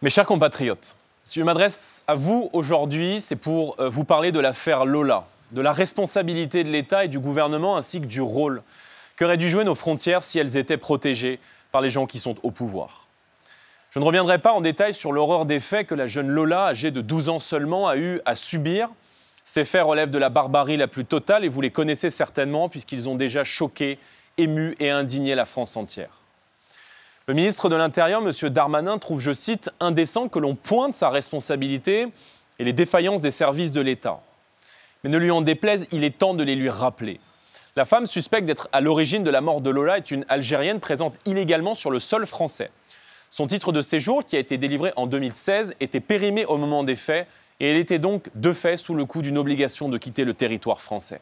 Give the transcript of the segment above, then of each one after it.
Mes chers compatriotes, si je m'adresse à vous aujourd'hui, c'est pour euh, vous parler de l'affaire Lola, de la responsabilité de l'État et du gouvernement ainsi que du rôle qu'auraient dû jouer nos frontières si elles étaient protégées par les gens qui sont au pouvoir. Je ne reviendrai pas en détail sur l'horreur des faits que la jeune Lola, âgée de 12 ans seulement, a eu à subir. Ces faits relèvent de la barbarie la plus totale et vous les connaissez certainement puisqu'ils ont déjà choqué, ému et indigné la France entière. Le ministre de l'Intérieur, M. Darmanin, trouve, je cite, indécent que l'on pointe sa responsabilité et les défaillances des services de l'État. Mais ne lui en déplaise, il est temps de les lui rappeler. La femme suspecte d'être à l'origine de la mort de Lola est une Algérienne présente illégalement sur le sol français. Son titre de séjour, qui a été délivré en 2016, était périmé au moment des faits et elle était donc de fait sous le coup d'une obligation de quitter le territoire français.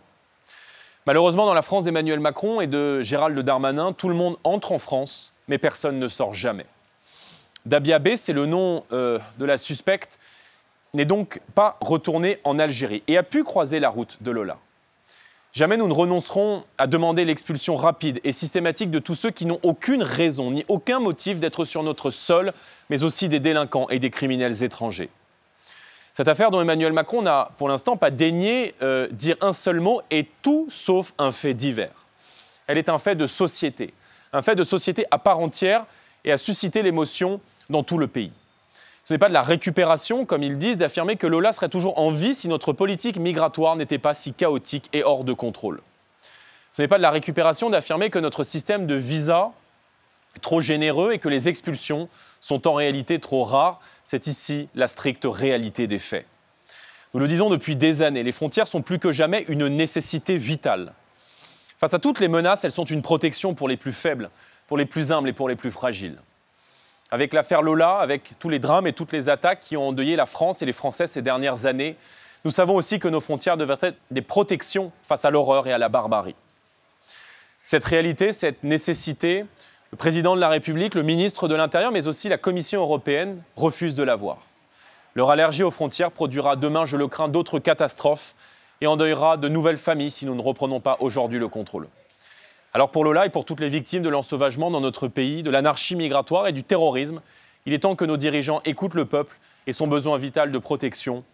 Malheureusement, dans la France d'Emmanuel Macron et de Gérald Darmanin, tout le monde entre en France mais personne ne sort jamais. Dabiabé, c'est le nom euh, de la suspecte, n'est donc pas retournée en Algérie et a pu croiser la route de Lola. Jamais nous ne renoncerons à demander l'expulsion rapide et systématique de tous ceux qui n'ont aucune raison ni aucun motif d'être sur notre sol, mais aussi des délinquants et des criminels étrangers. Cette affaire dont Emmanuel Macron n'a pour l'instant pas daigné euh, dire un seul mot est tout sauf un fait divers. Elle est un fait de société, un fait de société à part entière et a suscité l'émotion dans tout le pays. Ce n'est pas de la récupération, comme ils disent, d'affirmer que Lola serait toujours en vie si notre politique migratoire n'était pas si chaotique et hors de contrôle. Ce n'est pas de la récupération d'affirmer que notre système de visa est trop généreux et que les expulsions sont en réalité trop rares. C'est ici la stricte réalité des faits. Nous le disons depuis des années, les frontières sont plus que jamais une nécessité vitale. Face à toutes les menaces, elles sont une protection pour les plus faibles, pour les plus humbles et pour les plus fragiles. Avec l'affaire Lola, avec tous les drames et toutes les attaques qui ont endeuillé la France et les Français ces dernières années, nous savons aussi que nos frontières devraient être des protections face à l'horreur et à la barbarie. Cette réalité, cette nécessité, le président de la République, le ministre de l'Intérieur, mais aussi la Commission européenne refusent de la voir. Leur allergie aux frontières produira demain, je le crains, d'autres catastrophes et endeuillera de nouvelles familles si nous ne reprenons pas aujourd'hui le contrôle. Alors pour Lola et pour toutes les victimes de l'ensauvagement dans notre pays, de l'anarchie migratoire et du terrorisme, il est temps que nos dirigeants écoutent le peuple et son besoin vital de protection.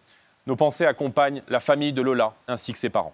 Nos pensées accompagnent la famille de Lola ainsi que ses parents.